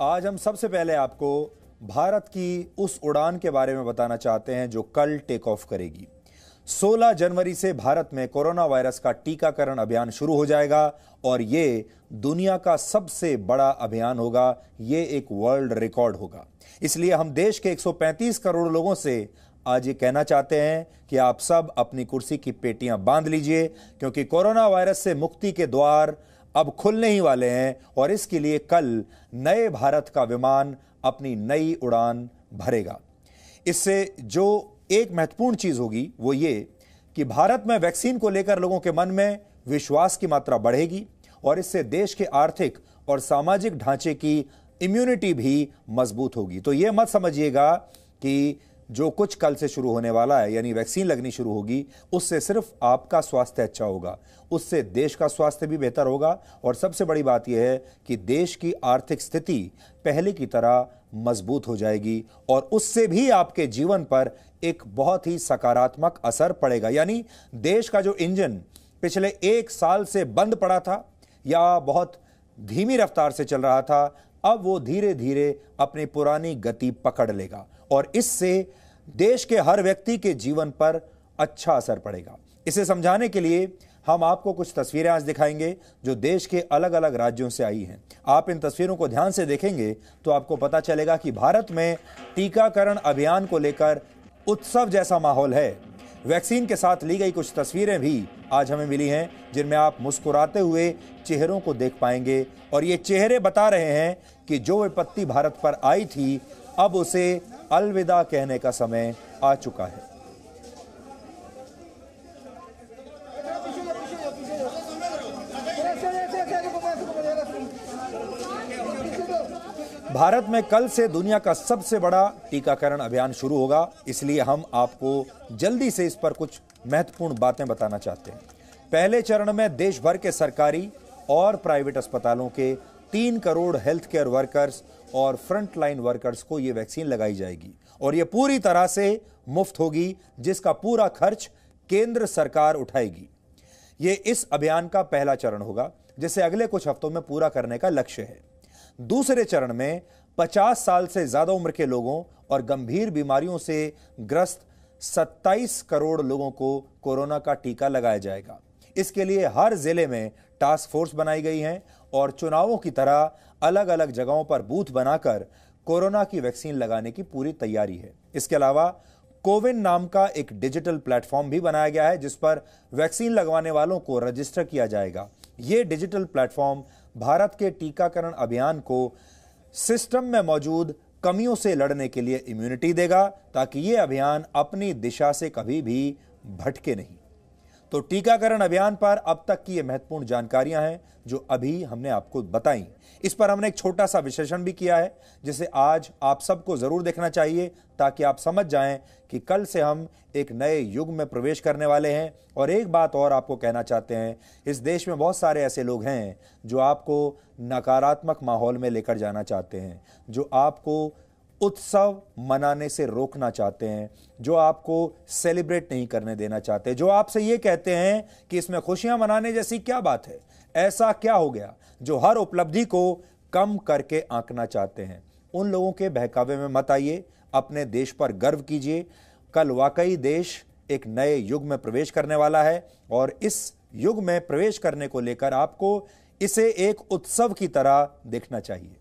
आज हम सबसे पहले आपको भारत की उस उड़ान के बारे में बताना चाहते हैं जो कल टेक ऑफ करेगी 16 जनवरी से भारत में कोरोना वायरस का टीकाकरण अभियान शुरू हो जाएगा और ये दुनिया का सबसे बड़ा अभियान होगा ये एक वर्ल्ड रिकॉर्ड होगा इसलिए हम देश के 135 करोड़ लोगों से आज ये कहना चाहते हैं कि आप सब अपनी कुर्सी की पेटियां बांध लीजिए क्योंकि कोरोना वायरस से मुक्ति के द्वार अब खुलने ही वाले हैं और इसके लिए कल नए भारत का विमान अपनी नई उड़ान भरेगा इससे जो एक महत्वपूर्ण चीज होगी वो ये कि भारत में वैक्सीन को लेकर लोगों के मन में विश्वास की मात्रा बढ़ेगी और इससे देश के आर्थिक और सामाजिक ढांचे की इम्यूनिटी भी मजबूत होगी तो यह मत समझिएगा कि जो कुछ कल से शुरू होने वाला है यानी वैक्सीन लगनी शुरू होगी उससे सिर्फ आपका स्वास्थ्य अच्छा होगा उससे देश का स्वास्थ्य भी बेहतर होगा और सबसे बड़ी बात यह है कि देश की आर्थिक स्थिति पहले की तरह मजबूत हो जाएगी और उससे भी आपके जीवन पर एक बहुत ही सकारात्मक असर पड़ेगा यानी देश का जो इंजन पिछले एक साल से बंद पड़ा था या बहुत धीमी रफ्तार से चल रहा था अब वो धीरे धीरे अपनी पुरानी गति पकड़ लेगा और इससे देश के हर व्यक्ति के जीवन पर अच्छा असर पड़ेगा इसे समझाने के लिए हम आपको कुछ तस्वीरें आज दिखाएंगे जो देश के अलग अलग राज्यों से आई हैं आप इन तस्वीरों को ध्यान से देखेंगे तो आपको पता चलेगा कि भारत में टीकाकरण अभियान को लेकर उत्सव जैसा माहौल है वैक्सीन के साथ ली गई कुछ तस्वीरें भी आज हमें मिली हैं जिनमें आप मुस्कुराते हुए चेहरों को देख पाएंगे और ये चेहरे बता रहे हैं कि जो विपत्ति भारत पर आई थी अब उसे अलविदा कहने का समय आ चुका है भारत में कल से दुनिया का सबसे बड़ा टीकाकरण अभियान शुरू होगा इसलिए हम आपको जल्दी से इस पर कुछ महत्वपूर्ण बातें बताना चाहते हैं पहले चरण में देश भर के सरकारी और प्राइवेट अस्पतालों के तीन करोड़ हेल्थ केयर वर्कर्स और फ्रंटलाइन वर्कर्स को ये वैक्सीन लगाई जाएगी और ये पूरी तरह से मुफ्त होगी जिसका पूरा खर्च केंद्र सरकार उठाएगी ये इस अभियान का पहला चरण होगा जिसे अगले कुछ हफ्तों में पूरा करने का लक्ष्य है दूसरे चरण में 50 साल से ज्यादा उम्र के लोगों और गंभीर बीमारियों से ग्रस्त 27 करोड़ लोगों को कोरोना का टीका लगाया जाएगा इसके लिए हर जिले में टास्क फोर्स बनाई गई है और चुनावों की तरह अलग अलग जगहों पर बूथ बनाकर कोरोना की वैक्सीन लगाने की पूरी तैयारी है इसके अलावा कोविन नाम का एक डिजिटल प्लेटफॉर्म भी बनाया गया है जिस पर वैक्सीन लगवाने वालों को रजिस्टर किया जाएगा ये डिजिटल प्लेटफॉर्म भारत के टीकाकरण अभियान को सिस्टम में मौजूद कमियों से लड़ने के लिए इम्यूनिटी देगा ताकि ये अभियान अपनी दिशा से कभी भी भटके नहीं तो टीकाकरण अभियान पर अब तक की ये महत्वपूर्ण जानकारियां हैं जो अभी हमने आपको बताई इस पर हमने एक छोटा सा विश्लेषण भी किया है जिसे आज आप सबको जरूर देखना चाहिए ताकि आप समझ जाएं कि कल से हम एक नए युग में प्रवेश करने वाले हैं और एक बात और आपको कहना चाहते हैं इस देश में बहुत सारे ऐसे लोग हैं जो आपको नकारात्मक माहौल में लेकर जाना चाहते हैं जो आपको उत्सव मनाने से रोकना चाहते हैं जो आपको सेलिब्रेट नहीं करने देना चाहते जो आपसे ये कहते हैं कि इसमें खुशियां मनाने जैसी क्या बात है ऐसा क्या हो गया जो हर उपलब्धि को कम करके आंकना चाहते हैं उन लोगों के बहकावे में मत आइए अपने देश पर गर्व कीजिए कल वाकई देश एक नए युग में प्रवेश करने वाला है और इस युग में प्रवेश करने को लेकर आपको इसे एक उत्सव की तरह देखना चाहिए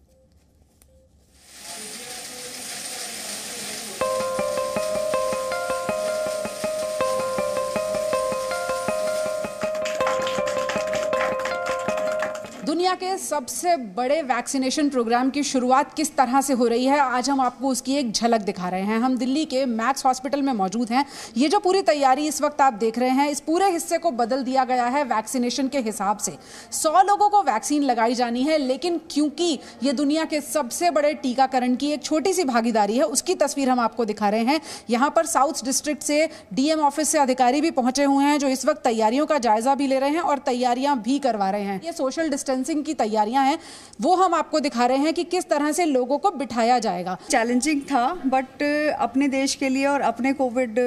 दुनिया के सबसे बड़े वैक्सीनेशन प्रोग्राम की शुरुआत किस तरह से हो रही है आज हम आपको उसकी एक झलक दिखा रहे हैं हम दिल्ली के मैक्स हॉस्पिटल में मौजूद हैं ये जो पूरी तैयारी इस वक्त आप देख रहे हैं इस पूरे हिस्से को बदल दिया गया है वैक्सीनेशन के हिसाब से सौ लोगों को वैक्सीन लगाई जानी है लेकिन क्योंकि ये दुनिया के सबसे बड़े टीकाकरण की एक छोटी सी भागीदारी है उसकी तस्वीर हम आपको दिखा रहे हैं यहाँ पर साउथ डिस्ट्रिक्ट से डीएम ऑफिस से अधिकारी भी पहुंचे हुए हैं जो इस वक्त तैयारियों का जायजा भी ले रहे हैं और तैयारियां भी करवा रहे हैं ये सोशल डिस्टेंसिंग मीटिंग की तैयारियां हैं वो हम आपको दिखा रहे हैं कि किस तरह से लोगों को बिठाया जाएगा चैलेंजिंग था बट uh, अपने देश के लिए और अपने कोविड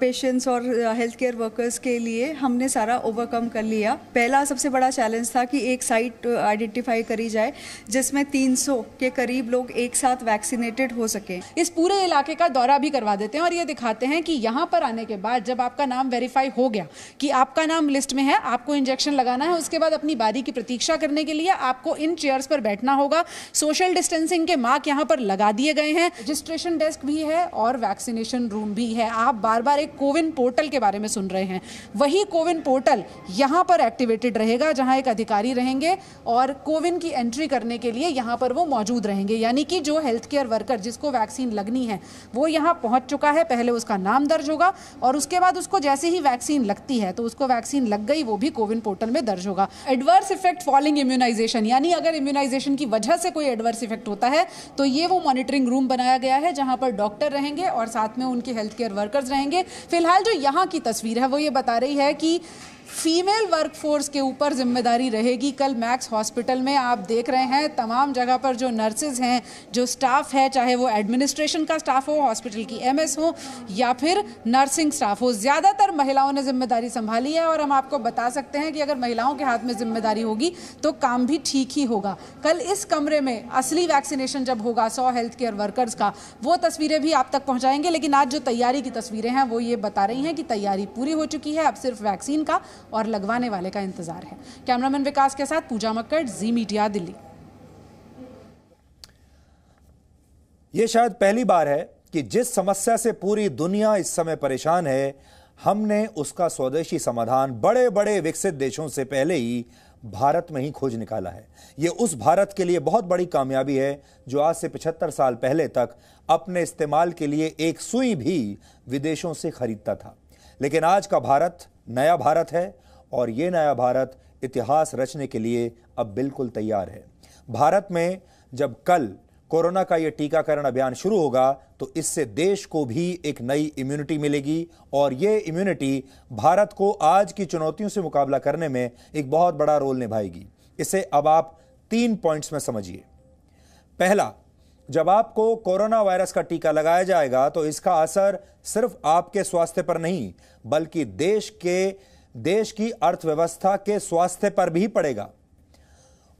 पेशेंट्स uh, और हेल्थ केयर वर्कर्स के लिए हमने सारा ओवरकम कर लिया पहला सबसे बड़ा चैलेंज था कि एक साइट आइडेंटिफाई uh, करी जाए जिसमें तीन के करीब लोग एक साथ वैक्सीनेटेड हो सके इस पूरे इलाके का दौरा भी करवा देते हैं और ये दिखाते हैं कि यहाँ पर आने के बाद जब आपका नाम वेरीफाई हो गया कि आपका नाम लिस्ट में है आपको इंजेक्शन लगाना है उसके बाद अपनी बारी की प्रतीक्षा कर करने के लिए आपको इन चेयर्स पर बैठना होगा सोशल डिस्टेंसिंग के मार्क यहाँ पर लगा दिए गए हैं रजिस्ट्रेशन डेस्क भी है और वैक्सीनेशन रूम भी है आप बार बार एक कोविन पोर्टल के बारे में सुन रहे हैं वही कोविन पोर्टल यहाँ पर एक्टिवेटेड रहेगा जहाँ एक अधिकारी रहेंगे और कोविन की एंट्री करने के लिए यहाँ पर वो मौजूद रहेंगे यानी कि जो हेल्थ केयर वर्कर जिसको वैक्सीन लगनी है वो यहाँ पहुँच चुका है पहले उसका नाम दर्ज होगा और उसके बाद उसको जैसे ही वैक्सीन लगती है तो उसको वैक्सीन लग गई वो भी कोविन पोर्टल में दर्ज होगा एडवर्स इफेक्ट फॉलिंग इम्यूनाइजेशन यानी अगर इम्यूनाइजेशन की वजह से कोई एडवर्स इफेक्ट होता है तो ये वो मॉनिटरिंग रूम बनाया गया है जहां पर डॉक्टर रहेंगे और साथ में उनके हेल्थ केयर वर्कर्स रहेंगे फिलहाल जो यहाँ की तस्वीर है वो ये बता रही है कि फीमेल वर्कफोर्स के ऊपर जिम्मेदारी रहेगी कल मैक्स हॉस्पिटल में आप देख रहे हैं तमाम जगह पर जो नर्सेज हैं जो स्टाफ है चाहे वो एडमिनिस्ट्रेशन का स्टाफ हो हॉस्पिटल की एमएस हो या फिर नर्सिंग स्टाफ हो ज़्यादातर महिलाओं ने जिम्मेदारी संभाली है और हम आपको बता सकते हैं कि अगर महिलाओं के हाथ में जिम्मेदारी होगी तो काम भी ठीक ही होगा कल इस कमरे में असली वैक्सीनेशन जब होगा सौ हेल्थ केयर वर्कर्स का वो तस्वीरें भी आप तक पहुँचाएंगे लेकिन आज जो तैयारी की तस्वीरें हैं वो ये बता रही हैं कि तैयारी पूरी हो चुकी है अब सिर्फ वैक्सीन का और लगवाने वाले का इंतजार है कैमरामैन विकास के साथ पूजा मक्कड़ जी मीडिया दिल्ली ये शायद पहली बार है कि जिस समस्या से पूरी दुनिया इस समय परेशान है हमने उसका स्वदेशी समाधान बड़े बड़े विकसित देशों से पहले ही भारत में ही खोज निकाला है ये उस भारत के लिए बहुत बड़ी कामयाबी है जो आज से 75 साल पहले तक अपने इस्तेमाल के लिए एक सुई भी विदेशों से खरीदता था लेकिन आज का भारत नया भारत है और ये नया भारत इतिहास रचने के लिए अब बिल्कुल तैयार है भारत में जब कल कोरोना का ये टीकाकरण अभियान शुरू होगा तो इससे देश को भी एक नई इम्यूनिटी मिलेगी और ये इम्यूनिटी भारत को आज की चुनौतियों से मुकाबला करने में एक बहुत बड़ा रोल निभाएगी इसे अब आप तीन पॉइंट्स में समझिए पहला जब आपको कोरोना वायरस का टीका लगाया जाएगा तो इसका असर सिर्फ आपके स्वास्थ्य पर नहीं बल्कि देश के देश की अर्थव्यवस्था के स्वास्थ्य पर भी पड़ेगा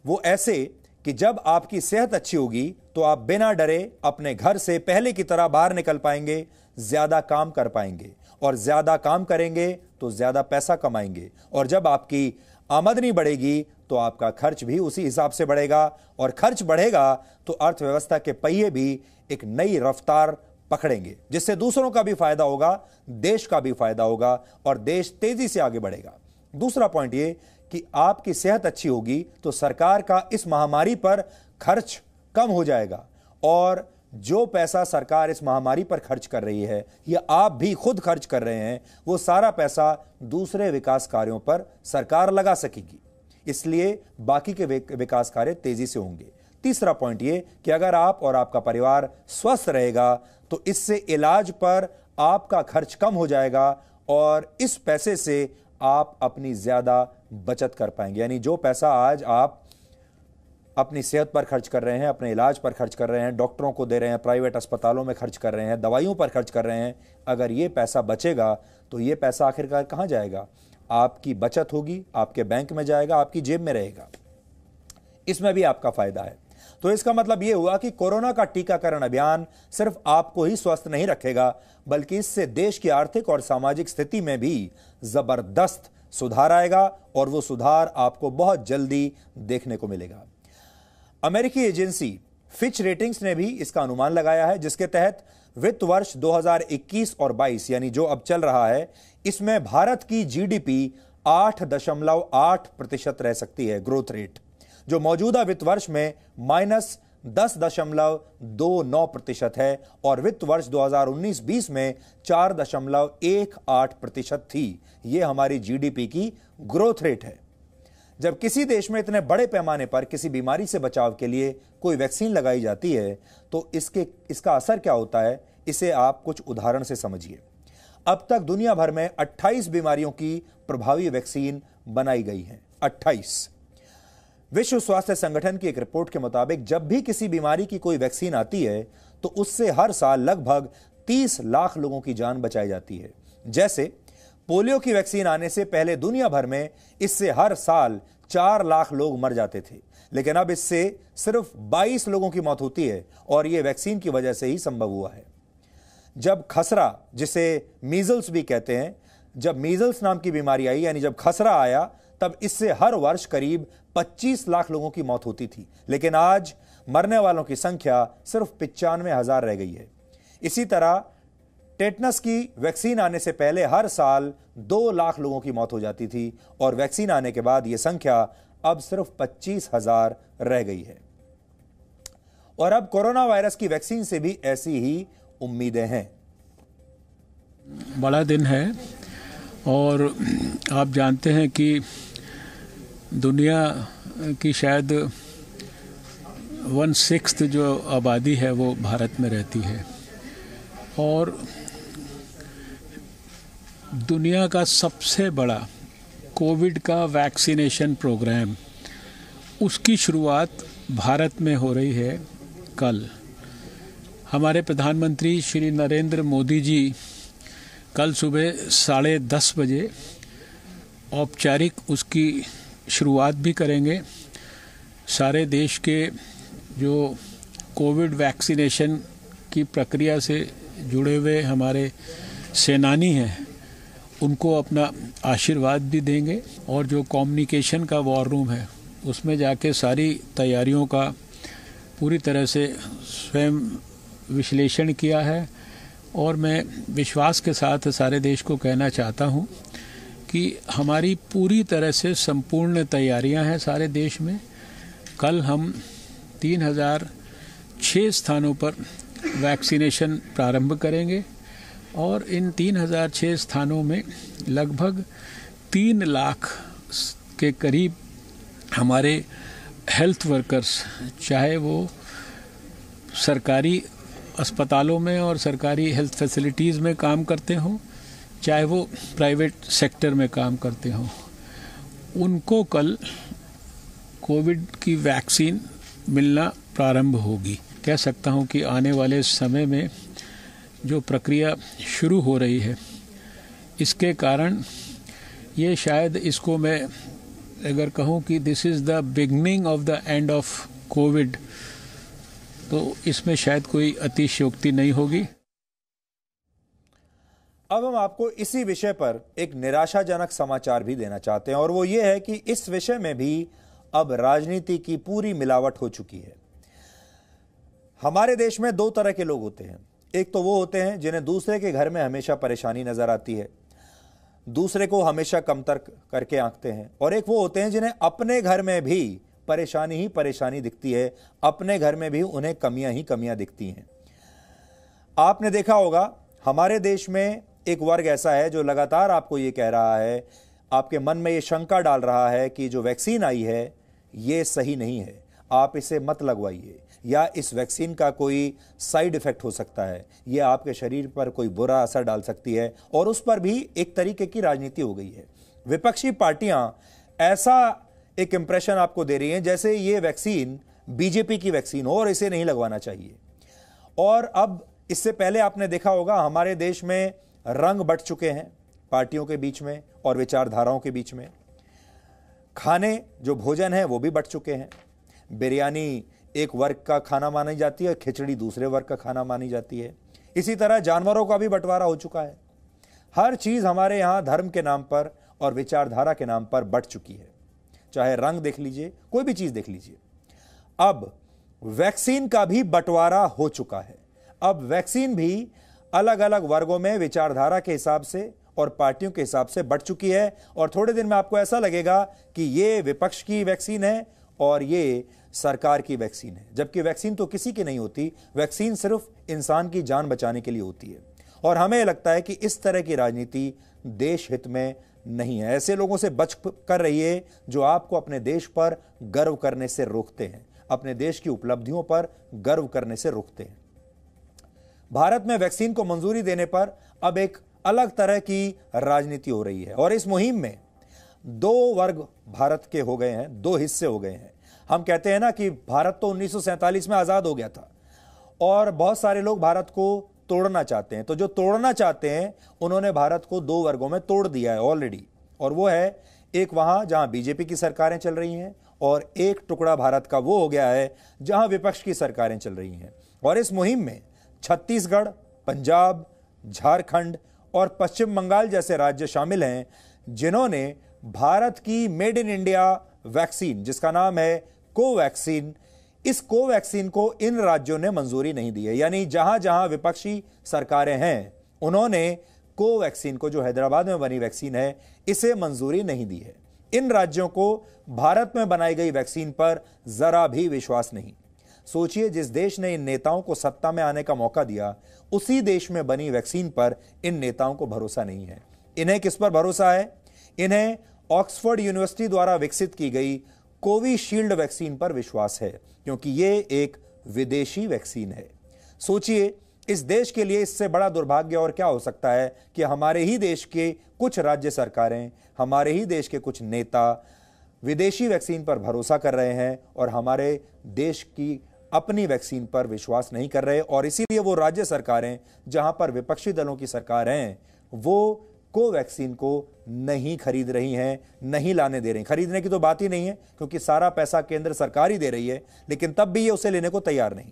वो ऐसे कि जब आपकी सेहत अच्छी होगी तो आप बिना डरे अपने घर से पहले की तरह बाहर निकल पाएंगे ज़्यादा काम कर पाएंगे और ज़्यादा काम करेंगे तो ज़्यादा पैसा कमाएंगे और जब आपकी आमदनी बढ़ेगी तो आपका खर्च भी उसी हिसाब से बढ़ेगा और खर्च बढ़ेगा तो अर्थव्यवस्था के पहिए भी एक नई रफ्तार पकड़ेंगे जिससे दूसरों का भी फायदा होगा देश का भी फायदा होगा और देश तेजी से आगे बढ़ेगा दूसरा पॉइंट ये कि आपकी सेहत अच्छी होगी तो सरकार का इस महामारी पर खर्च कम हो जाएगा और जो पैसा सरकार इस महामारी पर खर्च कर रही है या आप भी खुद खर्च कर रहे हैं वो सारा पैसा दूसरे विकास कार्यों पर सरकार लगा सकेगी इसलिए बाकी के विकास कार्य तेजी से होंगे तीसरा पॉइंट ये कि अगर आप और आपका परिवार स्वस्थ रहेगा तो इससे इलाज पर आपका खर्च कम हो जाएगा और इस पैसे से आप अपनी ज्यादा बचत कर पाएंगे यानी जो पैसा आज आप अपनी सेहत पर खर्च कर रहे हैं अपने इलाज पर खर्च कर रहे हैं डॉक्टरों को दे रहे हैं प्राइवेट अस्पतालों में खर्च कर रहे हैं दवाइयों पर खर्च कर रहे हैं अगर ये पैसा बचेगा तो ये पैसा आखिरकार कहाँ जाएगा आपकी बचत होगी आपके बैंक में जाएगा आपकी जेब में रहेगा इसमें भी आपका फायदा है तो इसका मतलब यह हुआ कि कोरोना का टीकाकरण अभियान सिर्फ आपको ही स्वस्थ नहीं रखेगा बल्कि इससे देश की आर्थिक और सामाजिक स्थिति में भी जबरदस्त सुधार आएगा और वो सुधार आपको बहुत जल्दी देखने को मिलेगा अमेरिकी एजेंसी फिच रेटिंग्स ने भी इसका अनुमान लगाया है जिसके तहत वित्त वर्ष 2021 और 22 यानी जो अब चल रहा है इसमें भारत की जीडीपी 8.8 प्रतिशत रह सकती है ग्रोथ रेट जो मौजूदा वित्त वर्ष में माइनस दस दशमलव दो नौ प्रतिशत है और वित्त वर्ष 2019-20 में चार दशमलव एक आठ प्रतिशत थी ये हमारी जीडीपी की ग्रोथ रेट है जब किसी देश में इतने बड़े पैमाने पर किसी बीमारी से बचाव के लिए कोई वैक्सीन लगाई जाती है तो इसके इसका असर क्या होता है इसे आप कुछ उदाहरण से समझिए अब तक दुनिया भर में 28 बीमारियों की प्रभावी वैक्सीन बनाई गई है 28 विश्व स्वास्थ्य संगठन की एक रिपोर्ट के मुताबिक जब भी किसी बीमारी की कोई वैक्सीन आती है तो उससे हर साल लगभग 30 लाख लोगों की जान बचाई जाती है जैसे पोलियो की वैक्सीन आने से पहले दुनिया भर में इससे हर साल चार लाख लोग मर जाते थे लेकिन अब इससे सिर्फ 22 लोगों की मौत होती है और यह वैक्सीन की वजह से ही संभव हुआ है जब खसरा जिसे मीजल्स भी कहते हैं जब मीजल्स नाम की बीमारी आई यानी जब खसरा आया तब इससे हर वर्ष करीब 25 लाख लोगों की मौत होती थी लेकिन आज मरने वालों की संख्या सिर्फ पिचानवे हजार रह गई है इसी तरह टेटनस की वैक्सीन आने से पहले हर साल दो लाख लोगों की मौत हो जाती थी और वैक्सीन आने के बाद यह संख्या अब सिर्फ पच्चीस हजार रह गई है और अब कोरोना वायरस की वैक्सीन से भी ऐसी ही उम्मीदें हैं बड़ा दिन है और आप जानते हैं कि दुनिया की शायद वन सिक्स जो आबादी है वो भारत में रहती है और दुनिया का सबसे बड़ा कोविड का वैक्सीनेशन प्रोग्राम उसकी शुरुआत भारत में हो रही है कल हमारे प्रधानमंत्री श्री नरेंद्र मोदी जी कल सुबह साढ़े दस बजे औपचारिक उसकी शुरुआत भी करेंगे सारे देश के जो कोविड वैक्सीनेशन की प्रक्रिया से जुड़े हुए हमारे सेनानी हैं उनको अपना आशीर्वाद भी देंगे और जो कम्युनिकेशन का वॉर रूम है उसमें जाके सारी तैयारियों का पूरी तरह से स्वयं विश्लेषण किया है और मैं विश्वास के साथ सारे देश को कहना चाहता हूँ कि हमारी पूरी तरह से संपूर्ण तैयारियाँ हैं सारे देश में कल हम तीन हज़ार छः स्थानों पर वैक्सीनेशन प्रारंभ करेंगे और इन 3006 स्थानों में लगभग तीन लाख के करीब हमारे हेल्थ वर्कर्स चाहे वो सरकारी अस्पतालों में और सरकारी हेल्थ फैसिलिटीज़ में काम करते हों चाहे वो प्राइवेट सेक्टर में काम करते हों उनको कल कोविड की वैक्सीन मिलना प्रारंभ होगी कह सकता हूं कि आने वाले समय में जो प्रक्रिया शुरू हो रही है इसके कारण ये शायद इसको मैं अगर कहूँ कि this is the beginning of the end of Covid तो इसमें शायद कोई अतिशयोक्ति नहीं होगी अब हम आपको इसी विषय पर एक निराशाजनक समाचार भी देना चाहते हैं और वो ये है कि इस विषय में भी अब राजनीति की पूरी मिलावट हो चुकी है हमारे देश में दो तरह के लोग होते हैं एक तो वो होते हैं जिन्हें दूसरे के घर में हमेशा परेशानी नजर आती है दूसरे को हमेशा कमतर करके आंकते हैं और एक वो होते हैं जिन्हें अपने घर में भी परेशानी ही परेशानी दिखती है अपने घर में भी उन्हें कमियां ही कमियां दिखती हैं आपने देखा होगा हमारे देश में एक वर्ग ऐसा है जो लगातार आपको ये कह रहा है आपके मन में ये शंका डाल रहा है कि जो वैक्सीन आई है ये सही नहीं है आप इसे मत लगवाइए या इस वैक्सीन का कोई साइड इफ़ेक्ट हो सकता है ये आपके शरीर पर कोई बुरा असर डाल सकती है और उस पर भी एक तरीके की राजनीति हो गई है विपक्षी पार्टियां ऐसा एक इंप्रेशन आपको दे रही हैं जैसे ये वैक्सीन बीजेपी की वैक्सीन हो और इसे नहीं लगवाना चाहिए और अब इससे पहले आपने देखा होगा हमारे देश में रंग बट चुके हैं पार्टियों के बीच में और विचारधाराओं के बीच में खाने जो भोजन है वो भी बट चुके हैं बिरयानी एक वर्ग का खाना मानी जाती है खिचड़ी दूसरे वर्ग का खाना मानी जाती है इसी तरह जानवरों का भी बंटवारा हो चुका है हर चीज़ हमारे यहाँ धर्म के नाम पर और विचारधारा के नाम पर बट चुकी है चाहे रंग देख लीजिए कोई भी चीज़ देख लीजिए अब वैक्सीन का भी बंटवारा हो चुका है अब वैक्सीन भी अलग अलग वर्गों में विचारधारा के हिसाब से और पार्टियों के हिसाब से बढ़ चुकी है और थोड़े दिन में आपको ऐसा लगेगा कि ये विपक्ष की वैक्सीन है और ये सरकार की वैक्सीन है जबकि वैक्सीन तो किसी की नहीं होती वैक्सीन सिर्फ इंसान की जान बचाने के लिए होती है और हमें लगता है कि इस तरह की राजनीति देश हित में नहीं है ऐसे लोगों से बच कर रहिए जो आपको अपने देश पर गर्व करने से रोकते हैं अपने देश की उपलब्धियों पर गर्व करने से रोकते हैं भारत में वैक्सीन को मंजूरी देने पर अब एक अलग तरह की राजनीति हो रही है और इस मुहिम में दो वर्ग भारत के हो गए हैं दो हिस्से हो गए हैं हम कहते हैं ना कि भारत तो उन्नीस में आज़ाद हो गया था और बहुत सारे लोग भारत को तोड़ना चाहते हैं तो जो तोड़ना चाहते हैं उन्होंने भारत को दो वर्गों में तोड़ दिया है ऑलरेडी और वो है एक वहां जहां बीजेपी की सरकारें चल रही हैं और एक टुकड़ा भारत का वो हो गया है जहां विपक्ष की सरकारें चल रही हैं और इस मुहिम में छत्तीसगढ़ पंजाब झारखंड और पश्चिम बंगाल जैसे राज्य शामिल हैं जिन्होंने भारत की मेड इन इंडिया वैक्सीन जिसका नाम है कोवैक्सीन इस कोवैक्सीन को इन राज्यों ने मंजूरी नहीं दी है यानी जहां जहां विपक्षी सरकारें हैं उन्होंने कोवैक्सीन को जो हैदराबाद में बनी वैक्सीन है इसे मंजूरी नहीं दी है इन राज्यों को भारत में बनाई गई वैक्सीन पर जरा भी विश्वास नहीं सोचिए जिस देश ने इन नेताओं को सत्ता में आने का मौका दिया उसी देश में बनी वैक्सीन पर इन नेताओं को भरोसा नहीं है इन्हें किस पर भरोसा है इन्हें ऑक्सफोर्ड यूनिवर्सिटी द्वारा विकसित की गई कोविशील्ड वैक्सीन पर विश्वास है क्योंकि ये एक विदेशी वैक्सीन है सोचिए इस देश के लिए इससे बड़ा दुर्भाग्य और क्या हो सकता है कि हमारे ही देश के कुछ राज्य सरकारें हमारे ही देश के कुछ नेता विदेशी वैक्सीन पर भरोसा कर रहे हैं और हमारे देश की अपनी वैक्सीन पर विश्वास नहीं कर रहे और इसीलिए वो राज्य सरकारें जहां पर विपक्षी दलों की सरकार हैं वो कोवैक्सीन को नहीं खरीद रही हैं नहीं लाने दे रही खरीदने की तो बात ही नहीं है क्योंकि सारा पैसा केंद्र सरकार ही दे रही है लेकिन तब भी ये उसे लेने को तैयार नहीं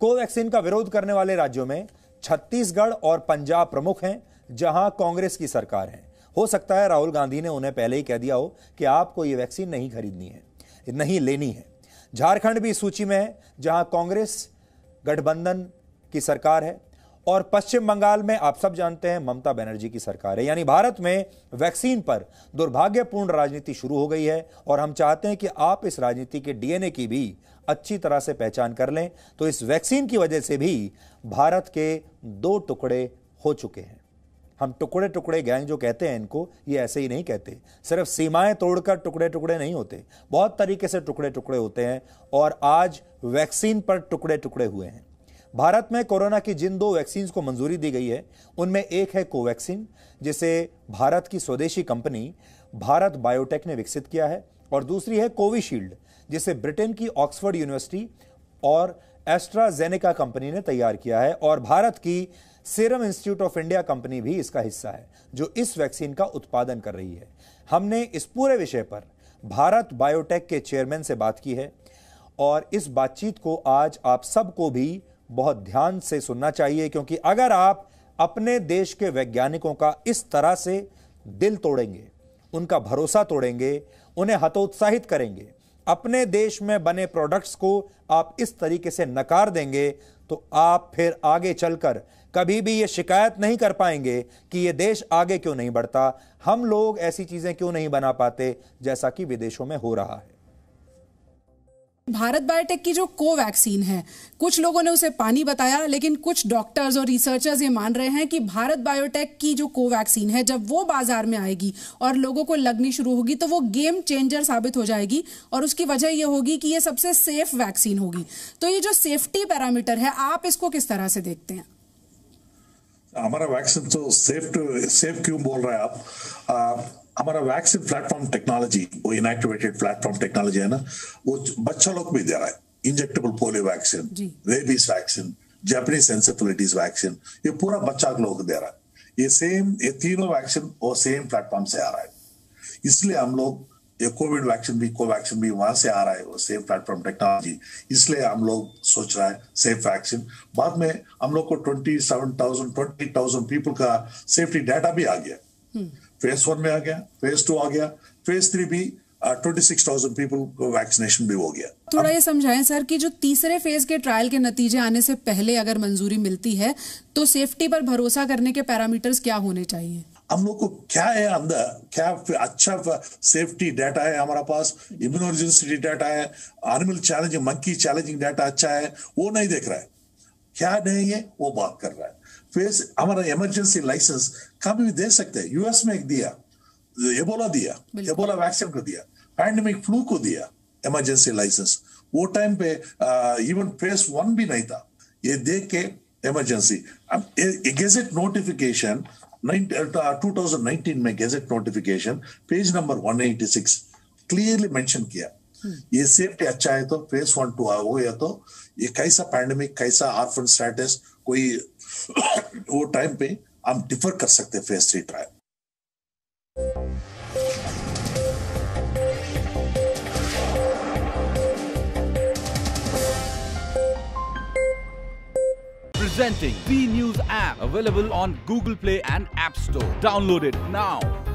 कोवैक्सीन का विरोध करने वाले राज्यों में छत्तीसगढ़ और पंजाब प्रमुख हैं जहां कांग्रेस की सरकार है हो सकता है राहुल गांधी ने उन्हें पहले ही कह दिया हो कि आपको ये वैक्सीन नहीं खरीदनी है नहीं लेनी है झारखंड भी इस सूची में है जहां कांग्रेस गठबंधन की सरकार है और पश्चिम बंगाल में आप सब जानते हैं ममता बनर्जी की सरकार है यानी भारत में वैक्सीन पर दुर्भाग्यपूर्ण राजनीति शुरू हो गई है और हम चाहते हैं कि आप इस राजनीति के डीएनए की भी अच्छी तरह से पहचान कर लें तो इस वैक्सीन की वजह से भी भारत के दो टुकड़े हो चुके हैं हम टुकड़े टुकड़े गैंग जो कहते हैं इनको ये ऐसे ही नहीं कहते सिर्फ सीमाएं तोड़कर टुकड़े टुकड़े नहीं होते बहुत तरीके से टुकड़े टुकड़े होते हैं और आज वैक्सीन पर टुकड़े टुकड़े हुए हैं भारत में कोरोना की जिन दो वैक्सीन को मंजूरी दी गई है उनमें एक है कोवैक्सीन जिसे भारत की स्वदेशी कंपनी भारत बायोटेक ने विकसित किया है और दूसरी है कोविशील्ड जिसे ब्रिटेन की ऑक्सफोर्ड यूनिवर्सिटी और एस्ट्राजेनेका कंपनी ने तैयार किया है और भारत की Serum Institute of India company भी इसका हिस्सा है जो इस वैक्सीन का उत्पादन कर रही है हमने इस पूरे विषय पर भारत बायोटेक के चेयरमैन से बात की है और इस बातचीत को आज आप सबको भी बहुत ध्यान से सुनना चाहिए क्योंकि अगर आप अपने देश के वैज्ञानिकों का इस तरह से दिल तोड़ेंगे उनका भरोसा तोड़ेंगे उन्हें हतोत्साहित करेंगे अपने देश में बने प्रोडक्ट्स को आप इस तरीके से नकार देंगे तो आप फिर आगे चलकर कभी भी ये शिकायत नहीं कर पाएंगे कि ये देश आगे क्यों नहीं बढ़ता हम लोग ऐसी चीज़ें क्यों नहीं बना पाते जैसा कि विदेशों में हो रहा है भारत बायोटेक की जो कोवैक्सीन है कुछ लोगों ने उसे पानी बताया लेकिन कुछ डॉक्टर्स और रिसर्चर्स ये मान रहे हैं कि भारत बायोटेक की जो कोवैक्सीन है जब वो बाजार में आएगी और लोगों को लगनी शुरू होगी तो वो गेम चेंजर साबित हो जाएगी और उसकी वजह ये होगी कि ये सबसे सेफ वैक्सीन होगी तो ये जो सेफ्टी पैरामीटर है आप इसको किस तरह से देखते हैं हमारा वैक्सीन तो सेफ सेफ क्यों बोल रहे हैं आप हमारा वैक्सीन प्लेटफॉर्म टेक्नोलॉजी वो इनएक्टिवेटेड प्लेटफॉर्म टेक्नोलॉजी है ना वो बच्चों लोग भी दे रहा है injectable polio vaccine rabies vaccine Japanese encephalitis vaccine ये पूरा बच्चा लोग दे रहा है ये सेम ये तीनों वैक्सीन वो सेम प्लेटफॉर्म से आ रहा है इसलिए हम लोग ये कोविड वैक्सीन भी कोवैक्सीन भी वहां से आ रहा है वो सेम प्लेटफॉर्म टेक्नोलॉजी इसलिए हम लोग सोच रहा है सेफ वैक्सीन बाद में हम लोग को twenty seven thousand twenty thousand people का सेफ्टी डाटा भी आ गया हम्म। फेज वन में आ गया फेज टू आ गया फेज थ्री भी ट्वेंटी सिक्स थाउजेंड पीपल को वैक्सीनेशन भी हो गया थोड़ा ये समझाएं सर कि जो तीसरे फेज के ट्रायल के नतीजे आने से पहले अगर मंजूरी मिलती है तो सेफ्टी पर भरोसा करने के पैरामीटर्स क्या होने चाहिए हम लोग को क्या है अंदर क्या अच्छा सेफ्टी डाटा है हमारा पास इम्यूनोजेंसिटी डाटा है animal challenging monkey challenging data अच्छा है वो नहीं देख रहा है क्या नहीं है वो बात कर रहा है फेस हमारा इमरजेंसी लाइसेंस कभी भी दे सकते हैं यूएस में एक दिया एबोला दिया एबोला वैक्सीन को दिया पैंडमिक फ्लू को दिया इमरजेंसी लाइसेंस वो टाइम पे इवन फेस वन भी नहीं था ये देख के इमरजेंसी अब गेजेट नोटिफिकेशन 2019 में gazette notification page number 186 clearly mention किया ये सेफ्टी अच्छा है तो फेस वन टू हो या तो ये कैसा पैंडेमिक कैसा आर्फन स्टेटस कोई वो टाइम पे हम डिफर कर सकते हैं phase three trial Presenting B News app available on Google Play and App Store. Download it now.